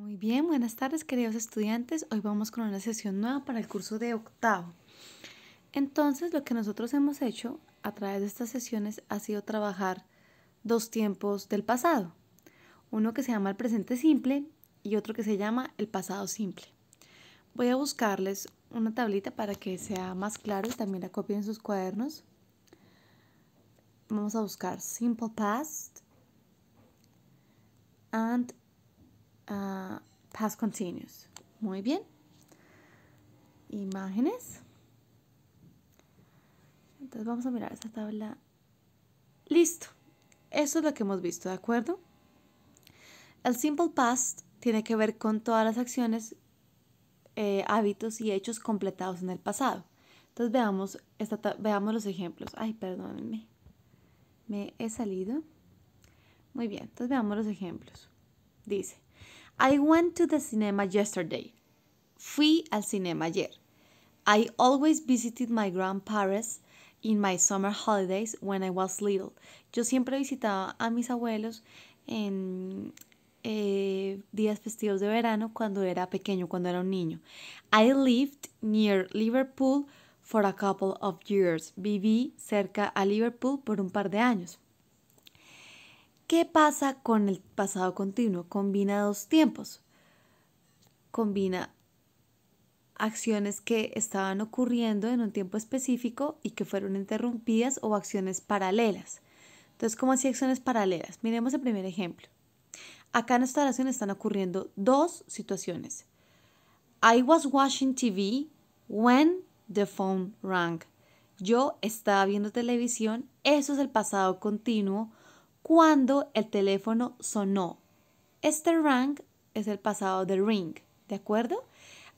Muy bien, buenas tardes queridos estudiantes. Hoy vamos con una sesión nueva para el curso de octavo. Entonces, lo que nosotros hemos hecho a través de estas sesiones ha sido trabajar dos tiempos del pasado. Uno que se llama el presente simple y otro que se llama el pasado simple. Voy a buscarles una tablita para que sea más claro y también la copien en sus cuadernos. Vamos a buscar simple past and Ah, past continuous. Muy bien. Imágenes. Entonces vamos a mirar esta tabla. Listo. Eso es lo que hemos visto, ¿de acuerdo? El simple past tiene que ver con todas las acciones, eh, hábitos y hechos completados en el pasado. Entonces veamos, esta, veamos los ejemplos. Ay, perdónenme. Me he salido. Muy bien, entonces veamos los ejemplos. Dice, I went to the cinema yesterday. Fui al cinema ayer. I always visited my grandparents in my summer holidays when I was little. Yo siempre visitaba a mis abuelos en eh, días festivos de verano cuando era pequeño, cuando era un niño. I lived near Liverpool for a couple of years. Viví cerca a Liverpool por un par de años. ¿Qué pasa con el pasado continuo? Combina dos tiempos. Combina acciones que estaban ocurriendo en un tiempo específico y que fueron interrumpidas o acciones paralelas. Entonces, ¿cómo así acciones paralelas? Miremos el primer ejemplo. Acá en esta oración están ocurriendo dos situaciones. I was watching TV when the phone rang. Yo estaba viendo televisión. Eso es el pasado continuo cuando el teléfono sonó. Este rang es el pasado de ring, ¿de acuerdo?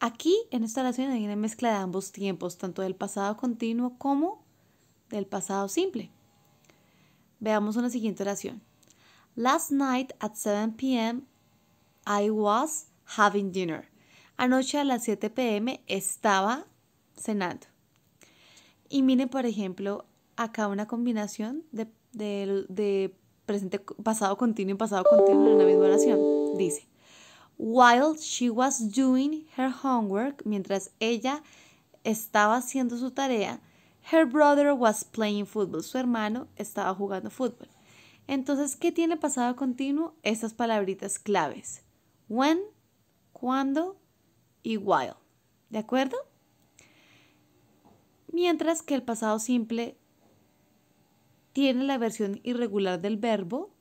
Aquí en esta oración hay una mezcla de ambos tiempos, tanto del pasado continuo como del pasado simple. Veamos una siguiente oración. Last night at 7 p.m. I was having dinner. Anoche a las 7 p.m. estaba cenando. Y miren, por ejemplo, acá una combinación de, de presente, pasado continuo y pasado continuo en la misma oración. Dice, while she was doing her homework, mientras ella estaba haciendo su tarea, her brother was playing football, su hermano estaba jugando fútbol. Entonces, ¿qué tiene pasado continuo? Estas palabritas claves. When, cuando y while. ¿De acuerdo? Mientras que el pasado simple tiene la versión irregular del verbo.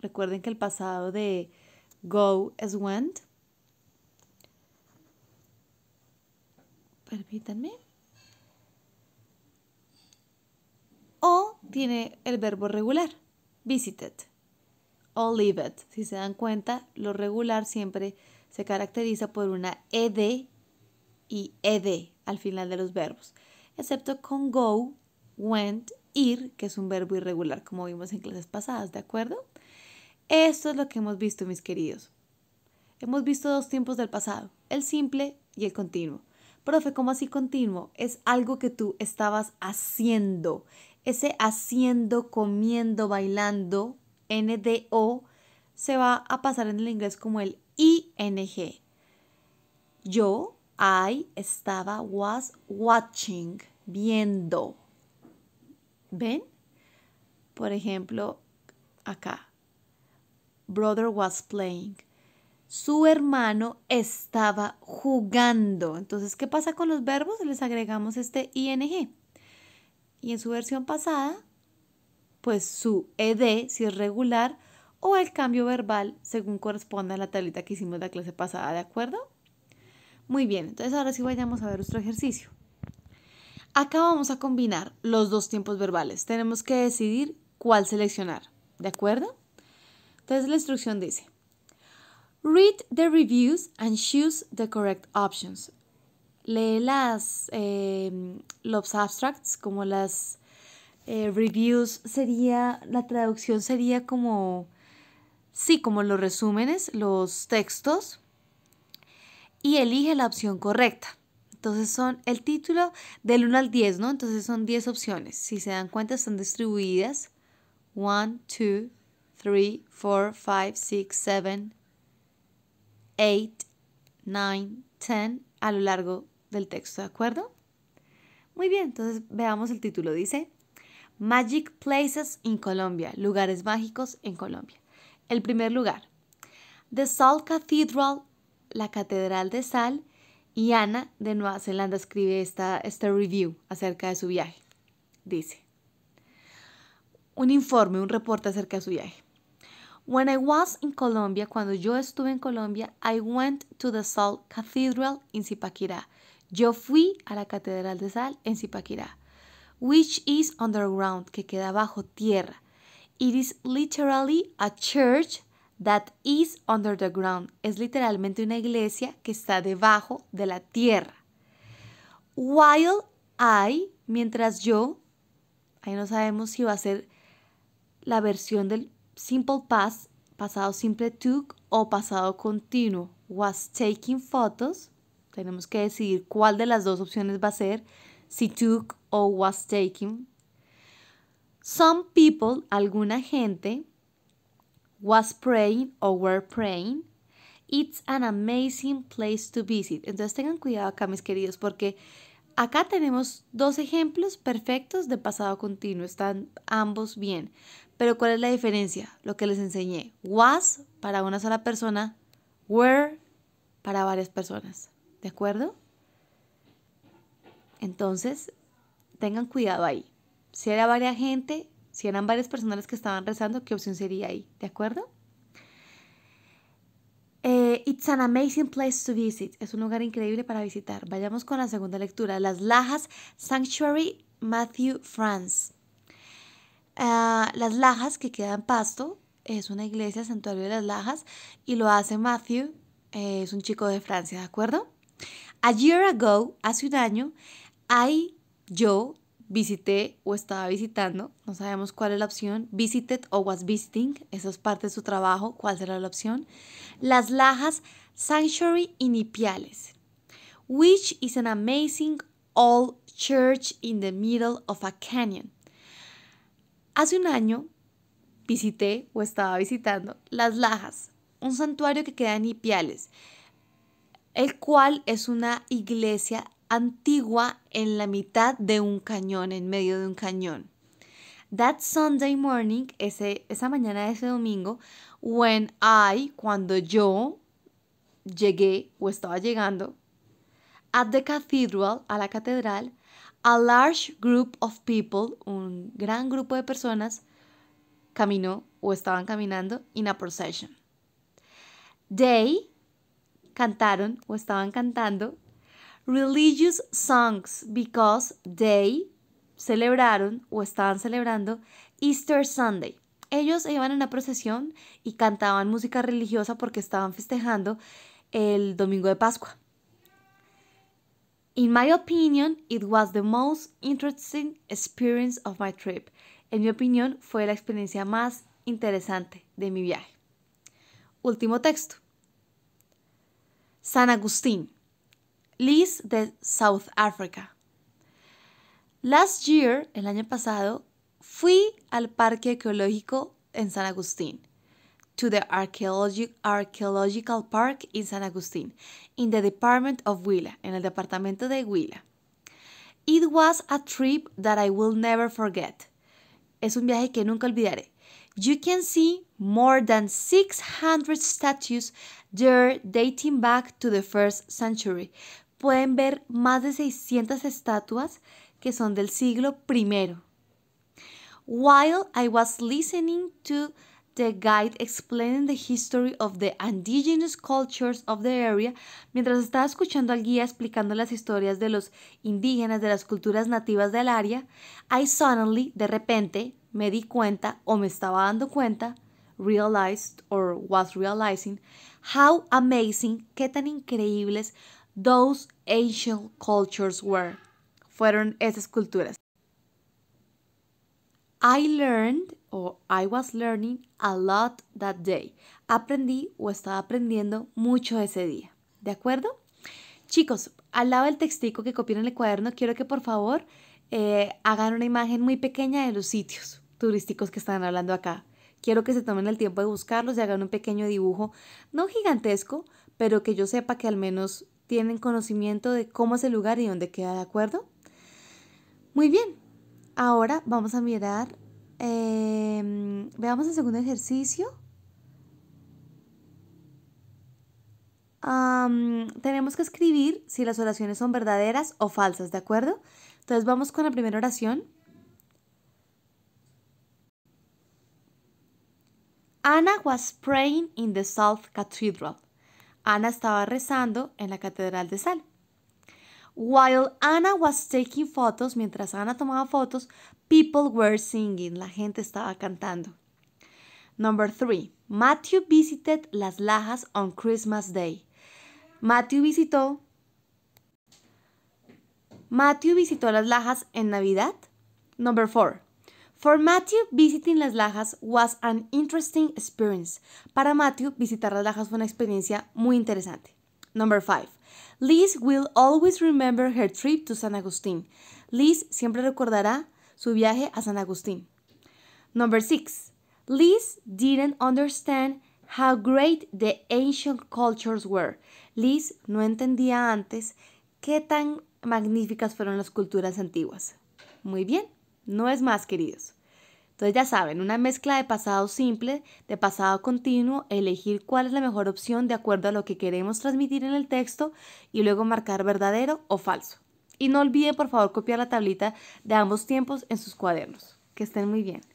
Recuerden que el pasado de go es went. Permítanme. O tiene el verbo regular, visited. O leave it. Si se dan cuenta, lo regular siempre se caracteriza por una ed y ed al final de los verbos. Excepto con go, went ir, que es un verbo irregular como vimos en clases pasadas, ¿de acuerdo? Esto es lo que hemos visto, mis queridos. Hemos visto dos tiempos del pasado, el simple y el continuo. Profe, ¿cómo así continuo? Es algo que tú estabas haciendo. Ese haciendo, comiendo, bailando, NDO, se va a pasar en el inglés como el ING. Yo, I, estaba, was watching, viendo. ¿Ven? Por ejemplo, acá. Brother was playing. Su hermano estaba jugando. Entonces, ¿qué pasa con los verbos? Les agregamos este ing. Y en su versión pasada, pues su ed, si es regular, o el cambio verbal según corresponda a la tablita que hicimos la clase pasada, ¿de acuerdo? Muy bien, entonces ahora sí vayamos a ver nuestro ejercicio. Acá vamos a combinar los dos tiempos verbales. Tenemos que decidir cuál seleccionar, ¿de acuerdo? Entonces la instrucción dice, Read the reviews and choose the correct options. Lee las, em, los abstracts como las eh, reviews sería, la traducción sería como, sí, como los resúmenes, los textos, y elige la opción correcta. Entonces son el título del 1 al 10, ¿no? Entonces son 10 opciones. Si se dan cuenta, están distribuidas. 1, 2, 3, 4, 5, 6, 7, 8, 9, 10 a lo largo del texto, ¿de acuerdo? Muy bien, entonces veamos el título. Dice Magic Places in Colombia, lugares mágicos en Colombia. El primer lugar, The Salt Cathedral, la Catedral de Sal, y Ana de Nueva Zelanda escribe esta, esta review acerca de su viaje. Dice, un informe, un reporte acerca de su viaje. When I was in Colombia, cuando yo estuve en Colombia, I went to the Salt Cathedral in Zipaquirá. Yo fui a la Catedral de Sal en Zipaquirá, which is underground, que queda bajo tierra. It is literally a church that is under the ground. Es literalmente una iglesia que está debajo de la tierra. While I, mientras yo, ahí no sabemos si va a ser la versión del simple past, pasado simple took o pasado continuo. Was taking photos. Tenemos que decidir cuál de las dos opciones va a ser, si took o was taking. Some people, alguna gente, was praying or were praying. It's an amazing place to visit. Entonces tengan cuidado acá, mis queridos, porque acá tenemos dos ejemplos perfectos de pasado continuo. Están ambos bien. Pero ¿cuál es la diferencia? Lo que les enseñé. Was para una sola persona, were para varias personas. ¿De acuerdo? Entonces, tengan cuidado ahí. Si era varias gente, si eran varias personas que estaban rezando, ¿qué opción sería ahí? ¿De acuerdo? Eh, it's an amazing place to visit. Es un lugar increíble para visitar. Vayamos con la segunda lectura. Las Lajas Sanctuary, Matthew, France. Ah, las Lajas, que queda en Pasto, es una iglesia, santuario de las Lajas, y lo hace Matthew, eh, es un chico de Francia, ¿de acuerdo? A year ago, hace un año, I, yo, visité o estaba visitando, no sabemos cuál es la opción, visited o was visiting, eso es parte de su trabajo, cuál será la opción, las lajas Sanctuary in Ipiales, which is an amazing old church in the middle of a canyon. Hace un año visité o estaba visitando las lajas, un santuario que queda en Ipiales, el cual es una iglesia antigua en la mitad de un cañón, en medio de un cañón. That Sunday morning, ese, esa mañana de ese domingo, when I, cuando yo llegué o estaba llegando, at the cathedral, a la catedral, a large group of people, un gran grupo de personas, caminó o estaban caminando in a procession. They cantaron o estaban cantando religious songs because they celebraron o estaban celebrando Easter Sunday. Ellos iban en una procesión y cantaban música religiosa porque estaban festejando el domingo de Pascua. In my opinion, it was the most interesting experience of my trip. En mi opinión, fue la experiencia más interesante de mi viaje. Último texto. San Agustín. Liz de South Africa. Last year, el año pasado, fui al Parque Arqueológico en San Agustín, to the Archaeological Park in San Agustín, in the department of Huila, en el departamento de Huila. It was a trip that I will never forget. Es un viaje que nunca olvidaré. You can see more than 600 statues there dating back to the first century, pueden ver más de 600 estatuas que son del siglo I. While I was listening to the guide explaining the history of the indigenous cultures of the area, mientras estaba escuchando al guía explicando las historias de los indígenas de las culturas nativas del área, I suddenly, de repente, me di cuenta o me estaba dando cuenta, realized or was realizing how amazing, qué tan increíbles Those ancient cultures were. Fueron esas culturas. I learned or I was learning a lot that day. Aprendí o estaba aprendiendo mucho ese día. ¿De acuerdo? Chicos, al lado del textico que copian en el cuaderno, quiero que por favor eh, hagan una imagen muy pequeña de los sitios turísticos que están hablando acá. Quiero que se tomen el tiempo de buscarlos y hagan un pequeño dibujo, no gigantesco, pero que yo sepa que al menos tienen conocimiento de cómo es el lugar y dónde queda, ¿de acuerdo? Muy bien, ahora vamos a mirar, em, veamos el segundo ejercicio. tenemos que escribir si las oraciones son verdaderas o falsas, ¿de acuerdo? Entonces vamos con la primera oración. Anna was praying in the South Cathedral. Ana estaba rezando en la Catedral de Sal. While Ana was taking photos, mientras Ana tomaba fotos, people were singing, la gente estaba cantando. Number three, Matthew visited Las Lajas on Christmas Day. Matthew visitó Matthew visitó Las Lajas en Navidad. Number four, For Matthew, visiting Las Lajas was an interesting experience. Para Matthew, visitar Las Lajas fue una experiencia muy interesante. Number 5. Liz will always remember her trip to San Agustín. Liz siempre recordará su viaje a San Agustín. Number 6. Liz didn't understand how great the ancient cultures were. Liz no entendía antes qué tan magníficas fueron las culturas antiguas. Muy bien, no es más, queridos. Entonces ya saben, una mezcla de pasado simple, de pasado continuo, elegir cuál es la mejor opción de acuerdo a lo que queremos transmitir en el texto y luego marcar verdadero o falso. Y no olviden por favor copiar la tablita de ambos tiempos en sus cuadernos. Que estén muy bien.